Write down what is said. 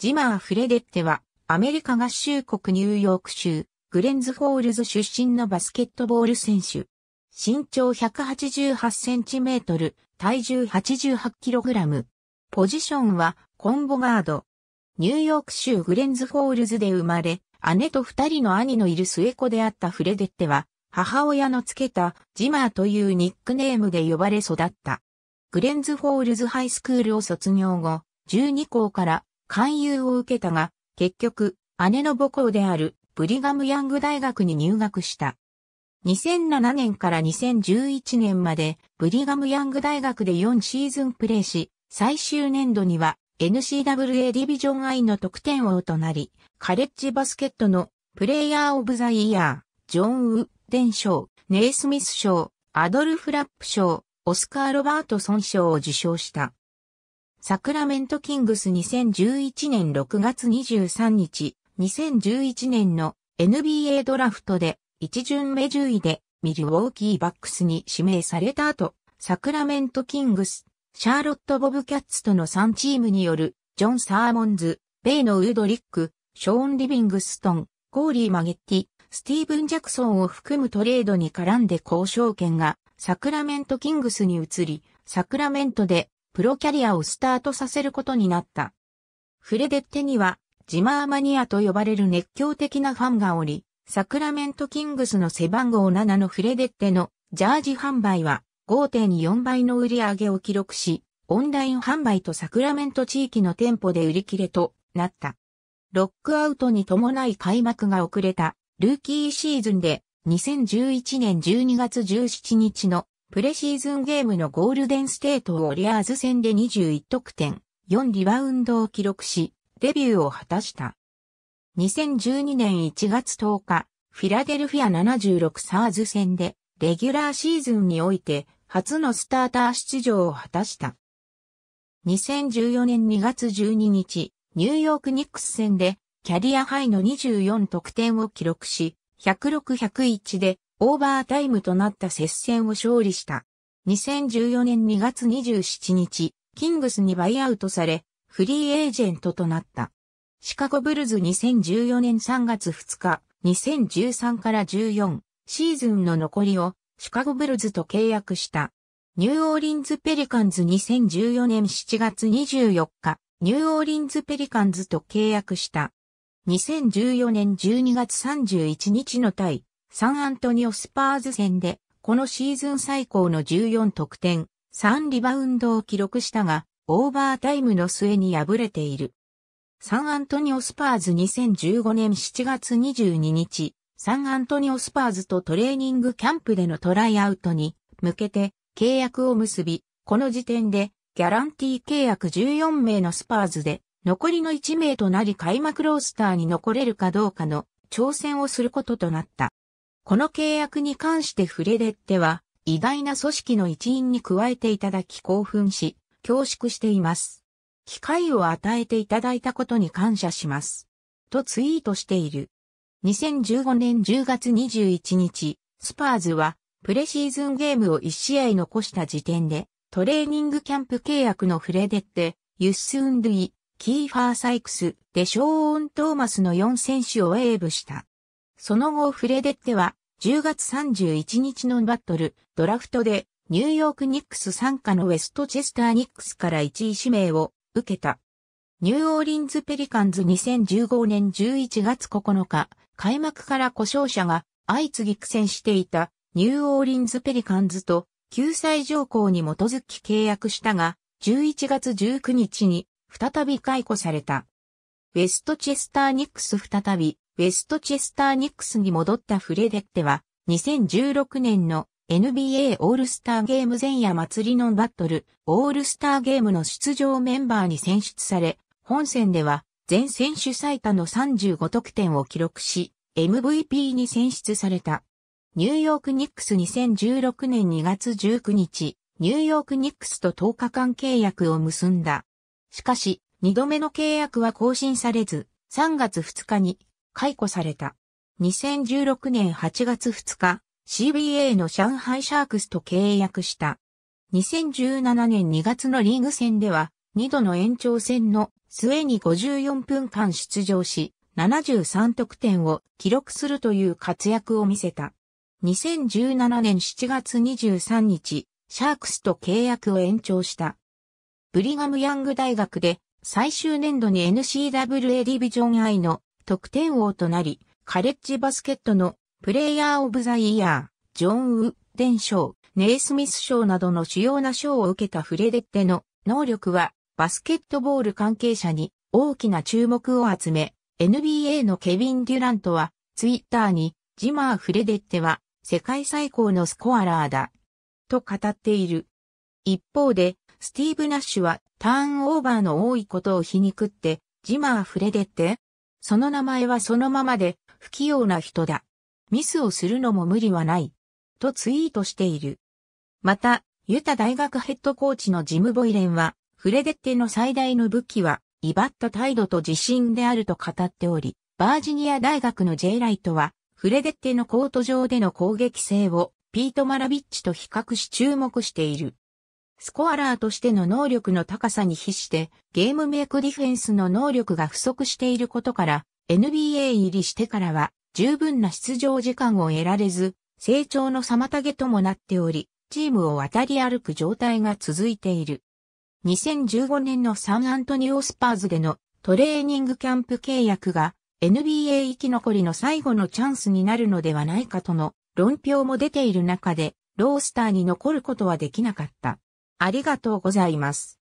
ジマー・フレデッテは、アメリカ合衆国ニューヨーク州、グレンズフォールズ出身のバスケットボール選手。身長188センチメートル、体重88キログラム。ポジションは、コンボガード。ニューヨーク州グレンズフォールズで生まれ、姉と二人の兄のいる末子であったフレデッテは、母親のつけたジマーというニックネームで呼ばれ育った。グレンズフォールズハイスクールを卒業後、12校から勧誘を受けたが、結局、姉の母校であるブリガム・ヤング大学に入学した。2007年から2011年までブリガム・ヤング大学で4シーズンプレーし、最終年度には n c w a ディビジョン I の得点王となり、カレッジバスケットのプレイヤー・オブ・ザ・イヤー、ジョン・ウデン賞、ネイスミス賞、アドル・フラップ賞、オスカー・ロバートソン賞を受賞した。サクラメントキングス2011年6月23日、2011年の NBA ドラフトで一巡目10位でミルウォーキーバックスに指名された後、サクラメントキングス、シャーロット・ボブキャッツとの3チームによるジョン・サーモンズ、ベイのウードリック、ショーン・リビングストン、コーリー・マゲッティ、スティーブン・ジャクソンを含むトレードに絡んで交渉権がサクラメントキングスに移り、サクラメントでプロキャリアをスタートさせることになった。フレデッテには、ジマーマニアと呼ばれる熱狂的なファンがおり、サクラメントキングスの背番号7のフレデッテのジャージ販売は5.4倍の売り上げを記録し、オンライン販売とサクラメント地域の店舗で売り切れとなった。ロックアウトに伴い開幕が遅れたルーキーシーズンで2011年12月17日のプレシーズンゲームのゴールデンステートウォリアーズ戦で21得点、4リバウンドを記録し、デビューを果たした。2012年1月10日、フィラデルフィア76サーズ戦で、レギュラーシーズンにおいて、初のスターター出場を果たした。2014年2月12日、ニューヨークニックス戦で、キャリアハイの24得点を記録し、106-101で、オーバータイムとなった接戦を勝利した。2014年2月27日、キングスにバイアウトされ、フリーエージェントとなった。シカゴブルズ2014年3月2日、2013から14シーズンの残りをシカゴブルズと契約した。ニューオーリンズペリカンズ2014年7月24日、ニューオーリンズペリカンズと契約した。2014年12月31日の対サンアントニオスパーズ戦で、このシーズン最高の14得点、3リバウンドを記録したが、オーバータイムの末に敗れている。サンアントニオスパーズ2015年7月22日、サンアントニオスパーズとトレーニングキャンプでのトライアウトに向けて契約を結び、この時点でギャランティー契約14名のスパーズで残りの1名となり開幕ロースターに残れるかどうかの挑戦をすることとなった。この契約に関してフレデッテは、偉大な組織の一員に加えていただき興奮し、恐縮しています。機会を与えていただいたことに感謝します。とツイートしている。2015年10月21日、スパーズは、プレシーズンゲームを1試合残した時点で、トレーニングキャンプ契約のフレデッテ、ユッスン・ルイ、キーファー・サイクス、デショーン・トーマスの4選手をウェーブした。その後フレデッテは10月31日のバトル、ドラフトでニューヨークニックス参加のウェストチェスターニックスから1位指名を受けた。ニューオーリンズペリカンズ2015年11月9日、開幕から故障者が相次ぎ苦戦していたニューオーリンズペリカンズと救済条項に基づき契約したが、11月19日に再び解雇された。ウェストチェスターニックス再びウェストチェスター・ニックスに戻ったフレデッテは、2016年の NBA オールスターゲーム前夜祭りのバトル、オールスターゲームの出場メンバーに選出され、本戦では全選手最多の35得点を記録し、MVP に選出された。ニューヨークニックス2016年2月19日、ニューヨークニックスと10日間契約を結んだ。しかし、2度目の契約は更新されず、3月2日に解雇された。2016年8月2日、CBA の上海シャークスと契約した。2017年2月のリーグ戦では、2度の延長戦の末に54分間出場し、73得点を記録するという活躍を見せた。2017年7月23日、シャークスと契約を延長した。ブリガムヤング大学で最終年度に n c w a ディビジョン I の得点王となり、カレッジバスケットのプレイヤーオブザイヤー、ジョン・ウデン賞、ネイスミス賞などの主要な賞を受けたフレデッテの能力はバスケットボール関係者に大きな注目を集め、NBA のケビン・デュラントはツイッターにジマー・フレデッテは世界最高のスコアラーだと語っている。一方でスティーブ・ナッシュはターンオーバーの多いことを皮肉ってジマー・フレデッテその名前はそのままで不器用な人だ。ミスをするのも無理はない。とツイートしている。また、ユタ大学ヘッドコーチのジム・ボイレンは、フレデッテの最大の武器は、威張った態度と自信であると語っており、バージニア大学の J ライトは、フレデッテのコート上での攻撃性を、ピート・マラビッチと比較し注目している。スコアラーとしての能力の高さに比してゲームメイクディフェンスの能力が不足していることから NBA 入りしてからは十分な出場時間を得られず成長の妨げともなっておりチームを渡り歩く状態が続いている。2015年のサンアントニオスパーズでのトレーニングキャンプ契約が NBA 生き残りの最後のチャンスになるのではないかとの論評も出ている中で、ロースターに残ることはできなかった。ありがとうございます。